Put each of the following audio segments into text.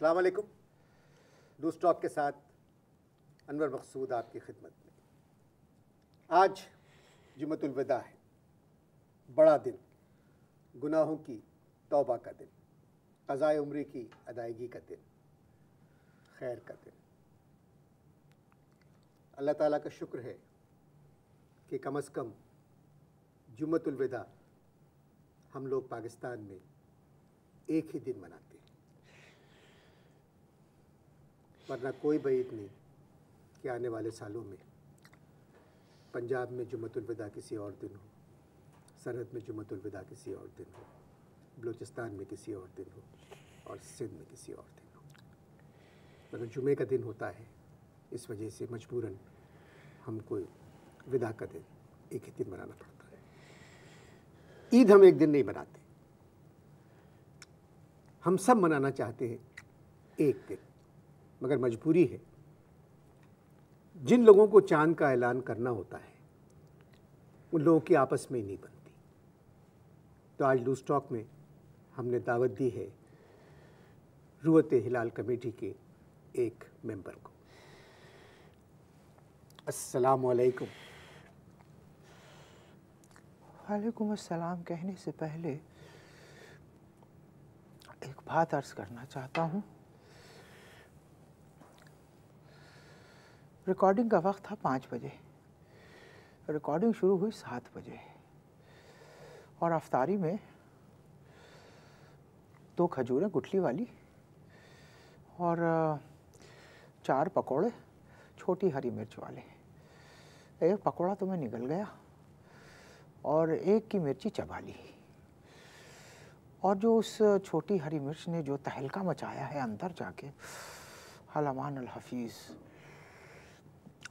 अलैक्म दो के साथ अनवर मकसूद आपकी खिदमत में आज जुमतुलविदा है बड़ा दिन गुनाहों की तौबा का दिन अज़ाय उम्री की अदायगी का दिन खैर का दिन अल्लाह ताला का शुक्र है कि कम अज़ कम जुमतुलविदा हम लोग पाकिस्तान में एक ही दिन मनाते हैं वरना कोई बैत नहीं कि आने वाले सालों में पंजाब में जुमतुलविदा किसी और दिन हो सरहद में जुमतुलविदा किसी और दिन हो बलूचिस्तान में किसी और दिन हो और सिंध में किसी और दिन हो मगर जुमे का दिन होता है इस वजह से मजबूरन हमको विदा का दिन एक ही दिन मनाना पड़ता है ईद हम एक दिन नहीं मनाते हम सब मनाना चाहते हैं एक दिन मगर मजबूरी है जिन लोगों को चांद का ऐलान करना होता है उन लोगों की आपस में ही नहीं बनती तो आज लूज टॉक में हमने दावत दी है रुवत हिलाल कमेटी के एक मेंबर को अस्सलाम वालेकुम वालेकुम अस्सलाम कहने से पहले एक बात अर्ज़ करना चाहता हूँ रिकॉर्डिंग का वक्त था पाँच बजे रिकॉर्डिंग शुरू हुई सात बजे और अफ्तारी में दो खजूरें गुठली वाली और चार पकोड़े छोटी हरी मिर्च वाले एक पकोड़ा तो मैं निकल गया और एक की मिर्ची चबा ली और जो उस छोटी हरी मिर्च ने जो तहलका मचाया है अंदर जाके अल हफीज़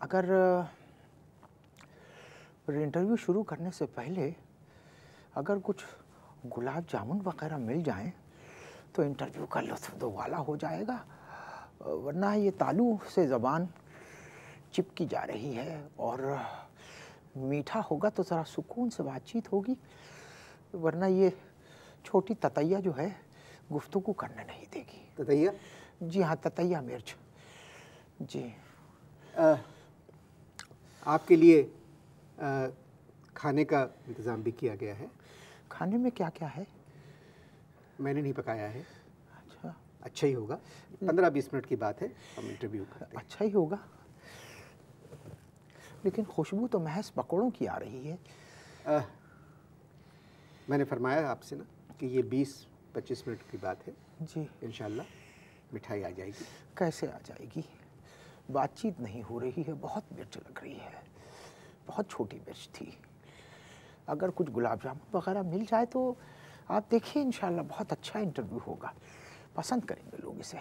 अगर इंटरव्यू शुरू करने से पहले अगर कुछ गुलाब जामुन वगैरह मिल जाएं तो इंटरव्यू का लुत्फ वाला हो जाएगा वरना ये तालू से ज़बान चिपकी जा रही है और मीठा होगा तो ज़रा सुकून से बातचीत होगी वरना ये छोटी ततैया जो है गुफ्तु करने नहीं देगी ततैया जी हाँ ततैया मिर्च जी आ, आपके लिए आ, खाने का इंतज़ाम भी किया गया है खाने में क्या क्या है मैंने नहीं पकाया है अच्छा अच्छा ही होगा पंद्रह बीस मिनट की बात है हम इंटरव्यू करते हैं। अच्छा ही होगा लेकिन खुशबू तो महज पकौड़ों की आ रही है आ, मैंने फरमाया आपसे ना कि ये बीस पच्चीस मिनट की बात है जी इन मिठाई आ जाएगी कैसे आ जाएगी बातचीत नहीं हो रही है बहुत मिर्च लग रही है बहुत छोटी मिर्च थी अगर कुछ गुलाब जामुन वगैरह मिल जाए तो आप देखिए इन बहुत अच्छा इंटरव्यू होगा पसंद करेंगे लोग इसे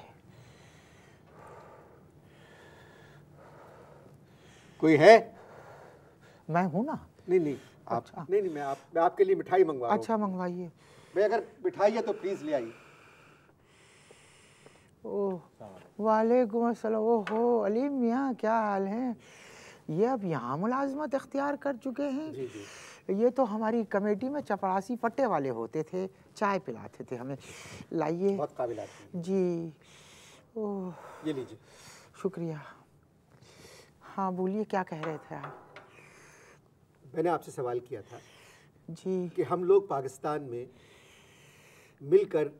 कोई है मैं हूँ ना नहीं नहीं आप अच्छा। नहीं नहीं मैं आप मैं आपके लिए मिठाई मंगवा अच्छा मंगवाइए भाई अगर मिठाई है तो प्लीज ले आइए ओह वालेकुम अस्सलाम ओहो अली मियाँ क्या हाल हैं ये अब यहाँ मुलाजमत अख्तियार कर चुके हैं जी जी। ये तो हमारी कमेटी में चपरासी पट्टे वाले होते थे चाय पिलाते थे हमें लाइए जी ओह ये लीजिए शुक्रिया हाँ बोलिए क्या कह रहे थे आप मैंने आपसे सवाल किया था जी कि हम लोग पाकिस्तान में मिलकर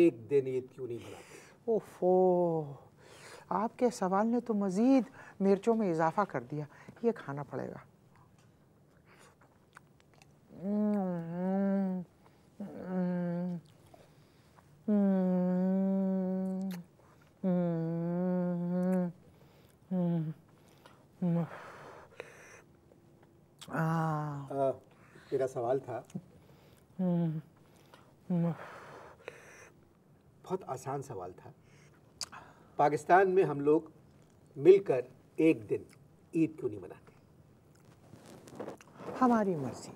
एक दिन ईद क्यों नहीं मनाते ओफो आपके सवाल ने तो मज़ीद मिर्चों में इजाफा कर दिया ये खाना पड़ेगा तेरा सवाल था बहुत आसान सवाल था पाकिस्तान में हम लोग मिलकर एक दिन ईद क्यों नहीं मनाते हमारी मर्जी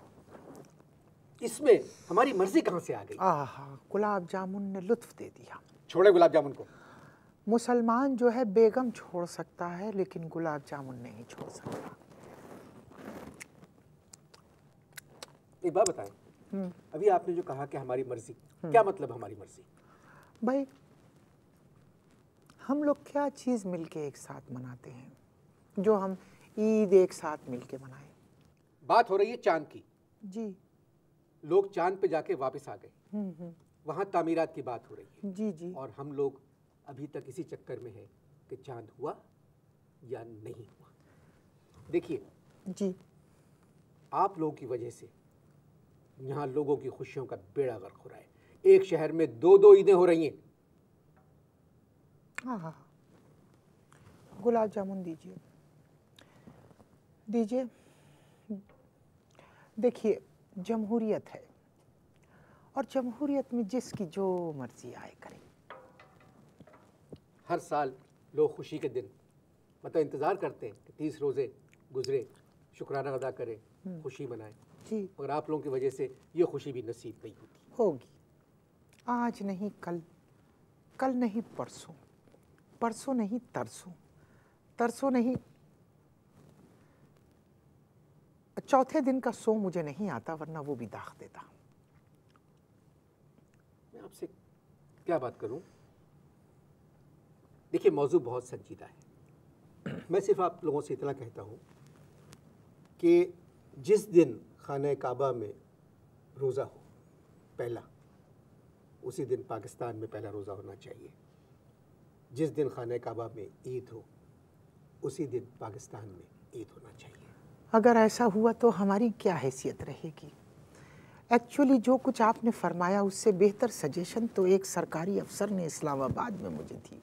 इसमें हमारी मर्जी कहां से आ गई आहा गुलाब जामुन ने लुत्फ दे दिया छोड़े गुलाब जामुन को मुसलमान जो है बेगम छोड़ सकता है लेकिन गुलाब जामुन नहीं छोड़ सकता एक बात बताएं हम्म। अभी आपने जो कहा कि हमारी मर्जी हम्म। क्या मतलब हमारी मर्जी भाई हम लोग क्या चीज़ मिलके एक साथ मनाते हैं जो हम ईद एक साथ मिलके मनाए बात हो रही है चांद की जी लोग चांद पे जाके वापस आ गए हम्म, हम्म। वहाँ तामीरात की बात हो रही है जी जी और हम लोग अभी तक इसी चक्कर में है कि चांद हुआ या नहीं हुआ देखिए जी आप लोगों की वजह से यहाँ लोगों की खुशियों का बेड़ा गर्क हो रहा है एक शहर में दो दो ईदें हो रही हैं हाँ हाँ हाँ गुलाब जामुन दीजिए दीजिए देखिए जमहूरियत है और जमहूरियत में जिसकी जो मर्जी आए करें हर साल लोग खुशी के दिन मतलब इंतज़ार करते हैं कि तीस रोज़े गुजरे शुक्राना अदा करें हम्म। खुशी मनाएं जी मगर आप लोगों की वजह से ये खुशी भी नसीब नहीं होती होगी आज नहीं कल कल नहीं परसों परसों नहीं तरसों तरसों नहीं चौथे दिन का सो मुझे नहीं आता वरना वो भी दाग देता मैं आपसे क्या बात करूं देखिए मौजू बहुत संजीदा है मैं सिर्फ आप लोगों से इतना कहता हूं कि जिस दिन खान काबा में रोज़ा हो पहला उसी दिन पाकिस्तान में पहला रोज़ा होना चाहिए जिस दिन खाने काबा में ईद हो उसी दिन पाकिस्तान में ईद होना चाहिए अगर ऐसा हुआ तो हमारी क्या हैसियत रहेगी एक्चुअली जो कुछ आपने फरमाया उससे बेहतर सजेशन तो एक सरकारी अफसर ने इस्लामाबाद में मुझे दी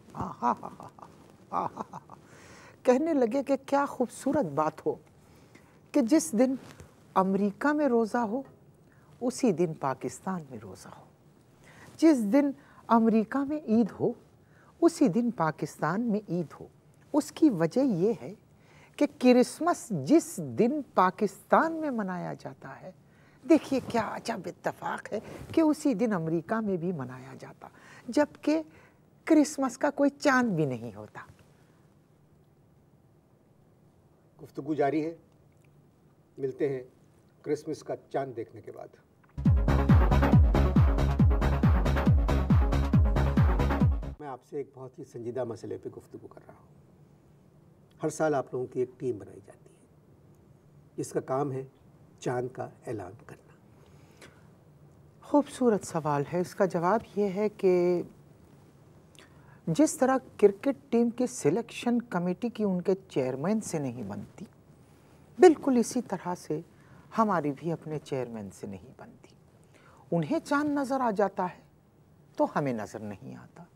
कहने लगे कि क्या खूबसूरत बात हो कि जिस दिन अमेरिका में रोज़ा हो उसी दिन पाकिस्तान में रोज़ा हो जिस दिन अमेरिका में ईद हो उसी दिन पाकिस्तान में ईद हो उसकी वजह ये है कि क्रिसमस जिस दिन पाकिस्तान में मनाया जाता है देखिए क्या अजब इतफाक है कि उसी दिन अमेरिका में भी मनाया जाता जबकि क्रिसमस का कोई चांद भी नहीं होता गुफ्तु जारी है मिलते हैं क्रिसमस का चांद देखने के बाद मैं आपसे एक बहुत ही संजीदा मसले पे गुफ्तु कर रहा हूँ हर साल आप लोगों की एक टीम बनाई जाती है जिसका काम है चांद का ऐलान करना खूबसूरत सवाल है इसका जवाब यह है कि जिस तरह क्रिकेट टीम की सिलेक्शन कमेटी की उनके चेयरमैन से नहीं बनती बिल्कुल इसी तरह से हमारी भी अपने चेयरमैन से नहीं बनती उन्हें चांद नज़र आ जाता है तो हमें नज़र नहीं आता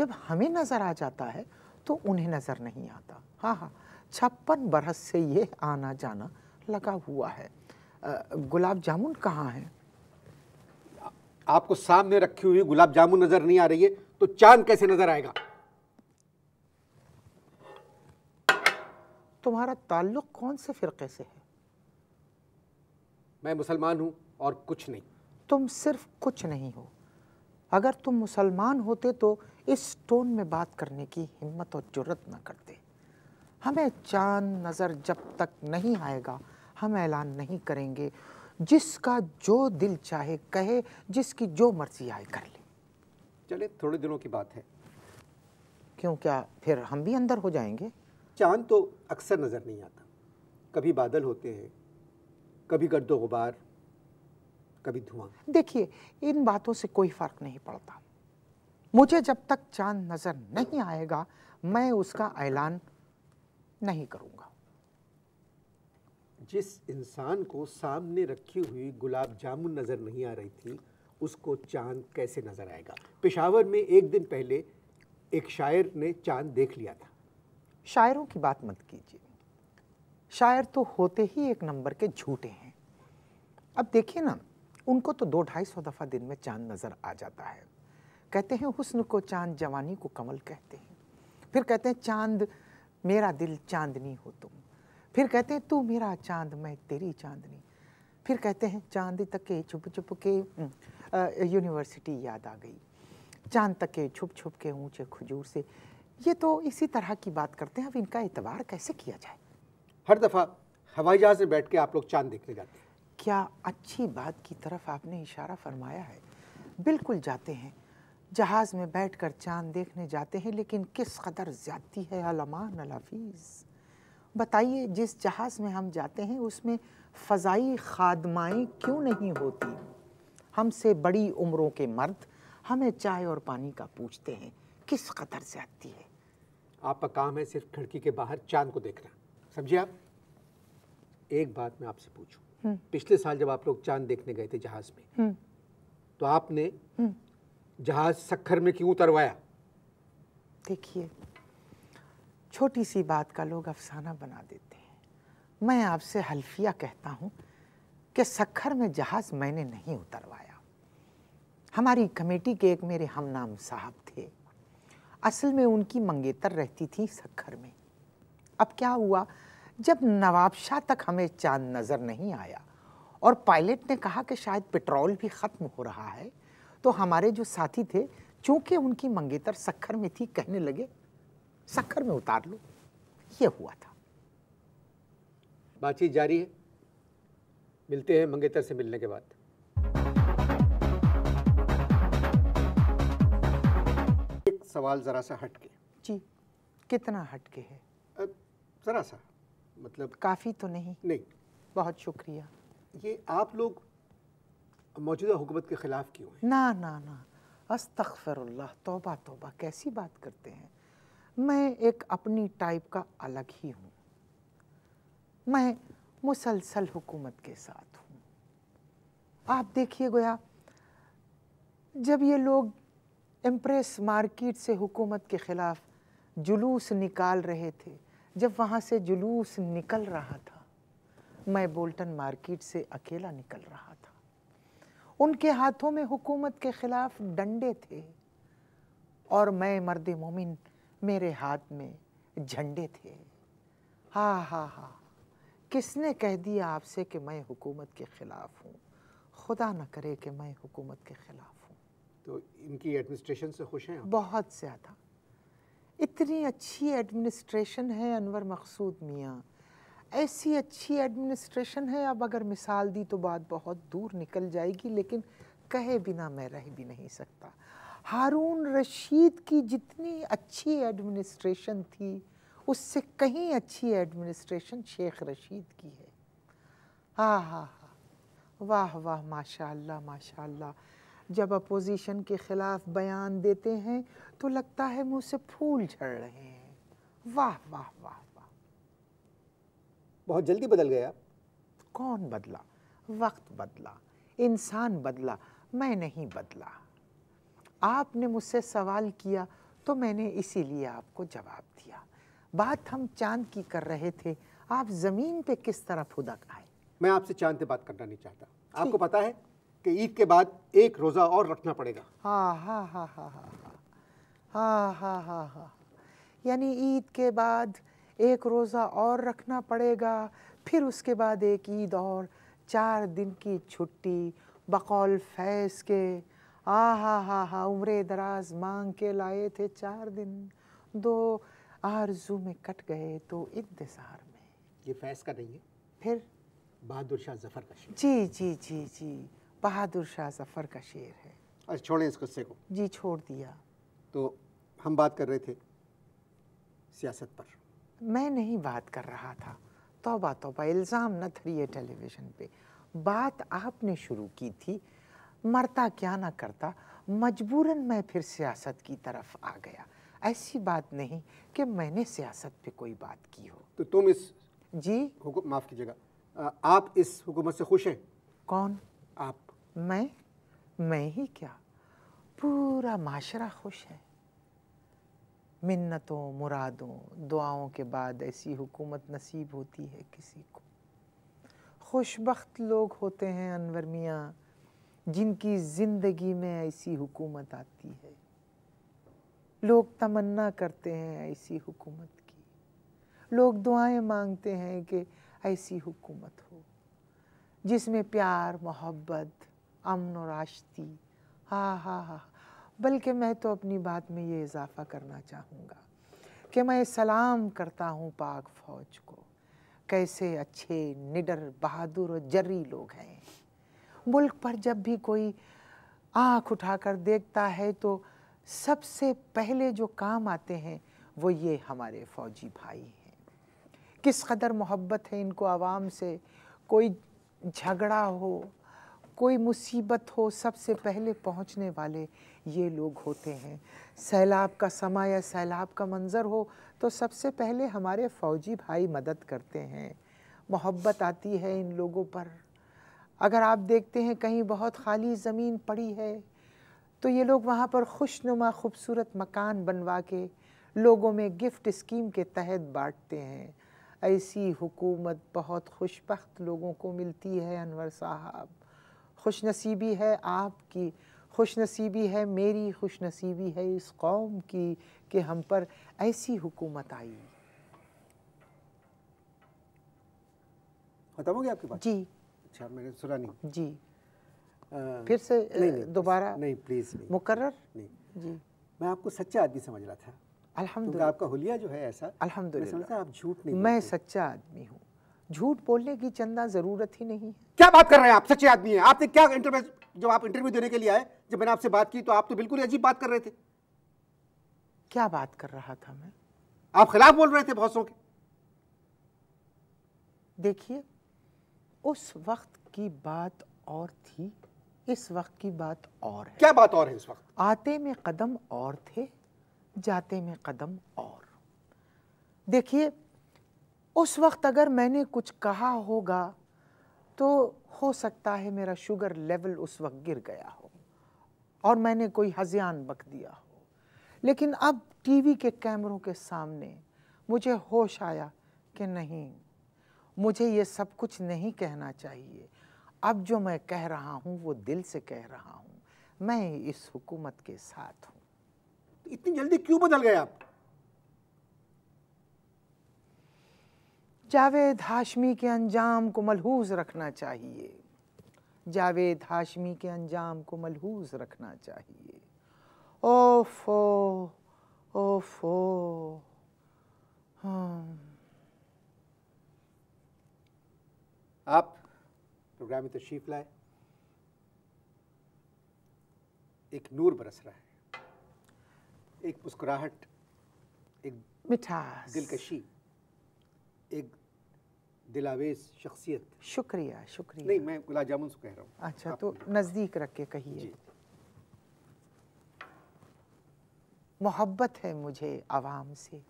जब हमें नज़र आ जाता है तो उन्हें नज़र नहीं आता हाँ हाँ छप्पन बरस से ये आना जाना लगा हुआ है गुलाब जामुन कहाँ है आपको सामने रखी हुई गुलाब जामुन नज़र नहीं आ रही है तो चांद कैसे नज़र आएगा तुम्हारा ताल्लुक कौन से फ़िरके से है मैं मुसलमान हूं और कुछ नहीं तुम सिर्फ कुछ नहीं हो अगर तुम मुसलमान होते तो इस टोन में बात करने की हिम्मत और जरूरत ना करते हमें चांद नज़र जब तक नहीं आएगा हम ऐलान नहीं करेंगे जिसका जो दिल चाहे कहे जिसकी जो मर्जी आए कर ले चले थोड़े दिनों की बात है क्यों क्या फिर हम भी अंदर हो जाएंगे चांद तो अक्सर नज़र नहीं आता कभी बादल होते हैं कभी गर्दो गुबार कभी धुआं देखिए इन बातों से कोई फ़र्क नहीं पड़ता मुझे जब तक चांद नज़र नहीं आएगा मैं उसका ऐलान नहीं करूँगा जिस इंसान को सामने रखी हुई गुलाब जामुन नज़र नहीं आ रही थी उसको चांद कैसे नज़र आएगा पेशावर में एक दिन पहले एक शायर ने चांद देख लिया था शायरों की बात मत कीजिए शायर तो होते ही एक नंबर के झूठे हैं अब देखिए ना उनको तो दो ढाई सौ दफ़ा दिन में चांद नज़र आ जाता है कहते हैं हुस्न को चांद जवानी को कमल कहते हैं फिर कहते हैं चांद मेरा दिल चांदनी हो तुम फिर कहते हैं तू मेरा चांद मैं तेरी चांदनी फिर कहते हैं चांद तक के छुप छुप के यूनिवर्सिटी हम्म, याद आ गई चांद के छुप छुप के ऊंचे खजूर से ये तो इसी तरह की बात करते हैं अब इनका एतबार कैसे किया जाए हर दफ़ा हवाई जहाज़ में बैठ के आप लोग चांद देखने जाते हैं क्या अच्छी बात की तरफ आपने इशारा फरमाया है बिल्कुल जाते हैं जहाज़ में बैठ कर चांद देखने जाते हैं लेकिन किस कदर ज़्यादती है अलमान अलाफीज बताइए जिस जहाज़ में हम जाते हैं उसमें फ़जाई खादमाएँ क्यों नहीं होती हमसे बड़ी उम्रों के मर्द हमें चाय और पानी का पूछते हैं किस कदर ज़्यादती है आपका काम है सिर्फ खिड़की के बाहर चांद को देखना समझिए आप एक बात मैं आपसे पूछूं हम्म। पिछले साल जब आप लोग चांद देखने गए थे जहाज़ में हम्म। तो आपने हम्म। जहाज सखर में क्यों उतरवाया देखिए छोटी सी बात का लोग अफसाना बना देते हैं मैं आपसे हल्फिया कहता हूँ कि सखर में जहाज़ मैंने नहीं उतरवाया हमारी कमेटी के एक मेरे हम नाम साहब थे असल में उनकी मंगेतर रहती थी सखर में अब क्या हुआ जब नवाबशाह तक हमें चांद नज़र नहीं आया और पायलट ने कहा कि शायद पेट्रोल भी ख़त्म हो रहा है तो हमारे जो साथी थे चूंकि उनकी मंगेतर सखर में थी कहने लगे सखर में उतार लो ये हुआ था बातचीत जारी है मिलते हैं मंगेतर से मिलने के बाद एक सवाल ज़रा सा हटके जी कितना हटके है ज़रा सा मतलब काफ़ी तो नहीं नहीं बहुत शुक्रिया ये आप लोग मौजूदा हुकूमत के ख़िलाफ़ क्यों है ना ना ना अस्तफ़र तोबा तोबा कैसी बात करते हैं मैं एक अपनी टाइप का अलग ही हूँ मैं मुसलसल हुकूमत के साथ हूँ आप देखिए गोया जब ये लोग एम्प्रेस मार्केट से हुकूमत के ख़िलाफ़ जुलूस निकाल रहे थे जब वहाँ से जुलूस निकल रहा था मैं बोल्टन मार्केट से अकेला निकल रहा था उनके हाथों में हुकूमत के ख़िलाफ़ डंडे थे और मैं मर्द मोमिन मेरे हाथ में झंडे थे हा हा हा किसने कह दिया आपसे कि मैं हुकूमत के ख़िलाफ़ हूँ खुदा न करे कि मैं हुकूमत के ख़िलाफ़ हूँ तो इनकी एडमिनिस्ट्रेशन से खुश हैं बहुत ज़्यादा इतनी अच्छी एडमिनिस्ट्रेशन है अनवर मकसूद मियाँ ऐसी अच्छी एडमिनिस्ट्रेशन है अब अगर मिसाल दी तो बात बहुत दूर निकल जाएगी लेकिन कहे बिना मैं रह भी नहीं सकता हारून रशीद की जितनी अच्छी एडमिनिस्ट्रेशन थी उससे कहीं अच्छी एडमिनिस्ट्रेशन शेख रशीद की है हा हा हा वाह वाह माशा माशा जब अपोजिशन के ख़िलाफ़ बयान देते हैं तो लगता है मुझसे से फूल झड़ रहे हैं वाह वाह वाह बहुत जल्दी बदल गया कौन बदला वक्त बदला इंसान बदला मैं नहीं बदला आपने मुझसे सवाल किया तो मैंने इसीलिए आपको जवाब दिया बात हम चांद की कर रहे थे आप ज़मीन पे किस तरह फुदक आए मैं आपसे चांद पे बात करना नहीं चाहता आपको पता है कि ईद के बाद एक रोज़ा और रखना पड़ेगा हाँ हाँ हाँ हाँ हाँ हाँ हाँ हाँ हाँ यानी ईद के बाद एक रोज़ा और रखना पड़ेगा फिर उसके बाद एक ईद और चार दिन की छुट्टी बकौल फैज़ के आ हा हा हा उम्र दराज मांग के लाए थे चार दिन दो आरजू में कट गए तो इंतज़ार में ये फैज़ का नहीं है फिर बहादुर शाह जफ़र का शेर जी जी जी जी बहादुर शाह जफ़र का शेर है अच्छा छोड़े इस गुस्से को जी छोड़ दिया तो हम बात कर रहे थे सियासत पर मैं नहीं बात कर रहा था तोबा तोबा इल्ज़ाम न धरिए टेलीविज़न पे बात आपने शुरू की थी मरता क्या ना करता मजबूरन मैं फिर सियासत की तरफ आ गया ऐसी बात नहीं कि मैंने सियासत पे कोई बात की हो तो तुम इस जी माफ़ कीजिएगा आप इस हुकूमत से खुश हैं कौन आप मैं मैं ही क्या पूरा माशरा खुश है मिन्नतों मुरादों दुआओं के बाद ऐसी हुकूमत नसीब होती है किसी को खुशबख्त लोग होते हैं अनवर मियाँ जिनकी ज़िंदगी में ऐसी हुकूमत आती है लोग तमन्ना करते हैं ऐसी हुकूमत की लोग दुआएं मांगते हैं कि ऐसी हुकूमत हो जिसमें प्यार मोहब्बत अमन और आश्ती हा हा हा बल्कि मैं तो अपनी बात में ये इजाफ़ा करना चाहूँगा कि मैं सलाम करता हूँ पाक फ़ौज को कैसे अच्छे निडर बहादुर और जर्री लोग हैं मुल्क पर जब भी कोई आँख उठाकर देखता है तो सबसे पहले जो काम आते हैं वो ये हमारे फ़ौजी भाई हैं किस कदर मोहब्बत है इनको आवाम से कोई झगड़ा हो कोई मुसीबत हो सबसे पहले पहुंचने वाले ये लोग होते हैं सैलाब का समा या सैलाब का मंज़र हो तो सबसे पहले हमारे फ़ौजी भाई मदद करते हैं मोहब्बत आती है इन लोगों पर अगर आप देखते हैं कहीं बहुत खाली ज़मीन पड़ी है तो ये लोग वहाँ पर खुशनुमा खूबसूरत मकान बनवा के लोगों में गिफ्ट स्कीम के तहत बांटते हैं ऐसी हुकूमत बहुत खुशबख्त लोगों को मिलती है अनवर साहब खुश नसीबी है आपकी खुश नसीबी है मेरी खुश नसीबी है इस कौम की कि हम पर ऐसी हुकूमत आई खत्म हो गया आपकी बात जी अच्छा मैंने सुना नहीं जी आ, फिर से दोबारा नहीं प्लीज़ मुकर्र नहीं जी मैं आपको सच्चा आदमी समझ रहा था अलहमद आपका हुलिया जो है ऐसा अलहमद आप झूठ नहीं मैं सच्चा आदमी हूँ झूठ बोलने की चंदा जरूरत ही नहीं है क्या बात कर रहे हैं आप सच्चे आदमी हैं आपने क्या इंटरव्यू जब आप इंटरव्यू देने के लिए आए जब मैंने आपसे बात की तो आप तो बिल्कुल अजीब बात कर रहे थे क्या बात कर रहा था मैं आप खिलाफ बोल रहे थे बहुत के देखिए उस वक्त की बात और थी इस वक्त की बात और है क्या बात और है इस वक्त आते में कदम और थे जाते में कदम और देखिए उस वक्त अगर मैंने कुछ कहा होगा तो हो सकता है मेरा शुगर लेवल उस वक्त गिर गया हो और मैंने कोई हजियान बक दिया हो लेकिन अब टीवी के कैमरों के सामने मुझे होश आया कि नहीं मुझे ये सब कुछ नहीं कहना चाहिए अब जो मैं कह रहा हूँ वो दिल से कह रहा हूँ मैं इस हुकूमत के साथ हूँ इतनी जल्दी क्यों बदल गए आप जावेद हाशमी के अंजाम को मलहूज रखना चाहिए जावेद हाशमी के अंजाम को मलहूज रखना चाहिए ओफो ओफो फो हाँ। आप प्रोग्राम में तशरीफ लाए एक नूर बरस रहा है एक मुस्कुराहट एक मिठास दिलकशी एक दिलावेज शख्सियत शुक्रिया शुक्रिया नहीं मैं गुलाब जामुन से कह रहा हूँ अच्छा तो नज़दीक रख के कहिए मोहब्बत है मुझे आवाम से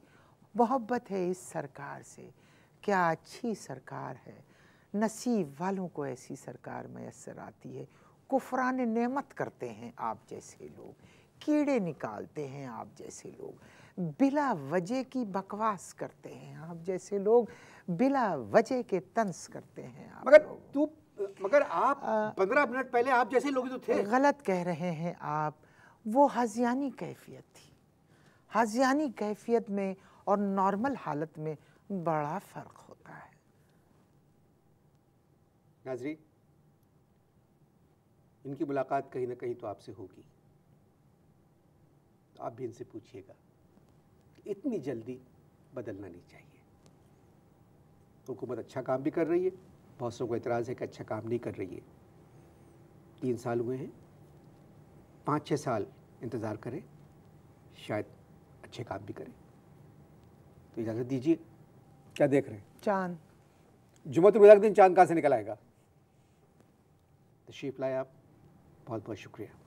मोहब्बत है इस सरकार से क्या अच्छी सरकार है नसीब वालों को ऐसी सरकार मैसर आती है कुफरान नेमत करते हैं आप जैसे लोग कीड़े निकालते हैं आप जैसे लोग बिला वजह की बकवास करते हैं आप जैसे लोग बिला वजह के तंस करते हैं आप मगर तू मगर आप पंद्रह मिनट पहले आप जैसे लोग तो थे गलत कह रहे हैं आप वो हजियानी कैफियत थी हजियानी कैफियत में और नॉर्मल हालत में बड़ा फ़र्क होता है नाजरी इनकी मुलाकात कहीं ना कहीं तो आपसे होगी तो आप भी इनसे पूछिएगा इतनी जल्दी बदलना नहीं चाहिए हुकूमत अच्छा काम भी कर रही है बहुत सौ को एतराज़ है कि अच्छा काम नहीं कर रही है तीन साल हुए हैं पाँच छः साल इंतज़ार करें शायद अच्छे काम भी करें तो इजाज़त दीजिए क्या देख रहे हैं चांद जुम्मत रोज़ा दिन चांद कहाँ से निकल आएगा तशरीफ लाए आप बहुत बहुत शुक्रिया